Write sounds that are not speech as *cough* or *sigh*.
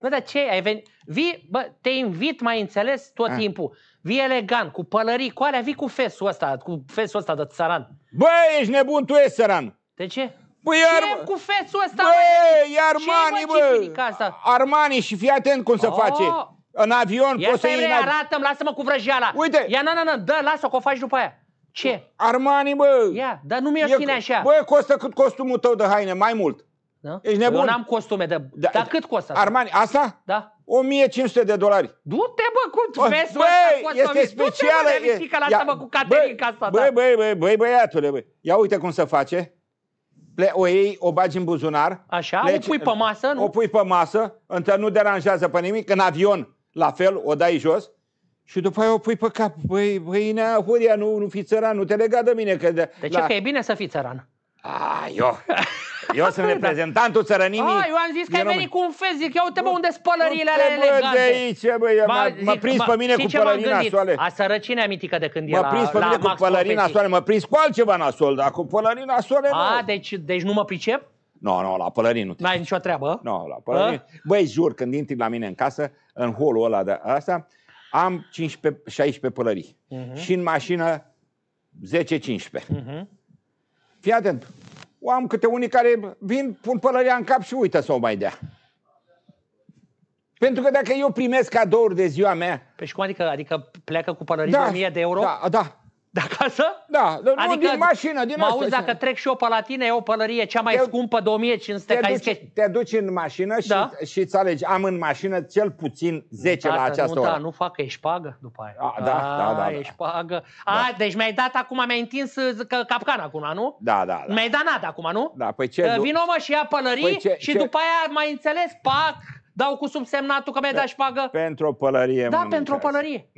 Bă, dar ce? Ai venit? Vii, bă, te invit, mai înțeles, tot A. Ah. timpul. Vii elegant, cu pălării, cu alea, vii cu fesul ăsta, cu fesul ăsta de țăran. Bă, ești nebun, tu ești țăran. De ce? Bă, păi, iar... Ce cu fețul ăsta, bă? Bă, Armani, bă, bă asta? Armani și fii atent cum oh. se face. În avion Ia poți să iei... arată-mi, lasă-mă cu vrăjeala. Uite. Ia, na, na, na, dă, lasă-o, că o faci după aia. Ce? Armani, bă. Ia, dar nu mi-o spune așa. Bă, costă cât costumul tău de haine, mai mult. Da? Ești nebun. Eu n-am costume de... Da, Dar cât costă asta? Armani, asta? Da. 1500 de dolari. Du-te, bă, cu bă, vezi, bă, bă este specială. Du-te, bă, la bă, cu Caterinca asta, bă, da. băi, băi, băi, băiatule, băi. Ia uite cum se face. Le, o iei, o bagi în buzunar. Așa, pleci, o pui pe masă, nu? O pui pe masă, între nu deranjează pe nimic. În avion, la fel, o dai jos. Și după aia o pui pe cap. Băi, băi, nea, Horia, nu, nu fi țăran, nu te lega de mine. Că de, ce la... că e bine să fii țăran. A, ah, eu... Eu sunt *laughs* da. reprezentantul țărănimii. Ah, eu am zis că ai venit cu un fez. zic, ia uite mă unde spălările alea elegante. de aici, bă, m-a, m-a, mă, a prins pe mine cu pălărina soale. A sărăcinea mitică de când mă era prins pe mine cu pălărina soale, mă prins cu altceva nasol, dar cu pălărina soale A, deci, deci nu mă pricep? Nu, no, nu, no, la pălărin nu te... N-ai nicio treabă? Nu, no, la pălărin. Băi, jur, când intri la mine în casă, în holul ăla de asta, am 15, 16 pălării. Uh-huh. Și în mașină 10-15. Uh-huh. Fii atent. O am câte unii care vin, pun pălăria în cap și uită să o mai dea. Pentru că dacă eu primesc cadouri de ziua mea... Păi și cum adică? Adică pleacă cu pălăria da, de 1000 de euro? Da, da. De acasă? Da, nu adică din mașină, din mă auzi, dacă trec și eu pe la tine, e o pălărie cea mai te, scumpă, 2500 te duci, Te duci în mașină și, da? și îți alegi. Am în mașină cel puțin 10 Tata, la această nu, da, oră. Da, nu fac, că ești pagă după aia. A, da, A, da, da, ah, da. Ești pagă. Da. A, deci mi-ai dat acum, mi-ai întins uh, capcana acum, nu? Da, da, da. Mi-ai dat nada acum, nu? Da, păi ce? Vino mă și ia pălării păi ce, și ce? după aia mai înțeles, pac, dau cu subsemnatul că mi-ai da. dat și pagă. Pentru o pălărie. Da, pentru o pălărie.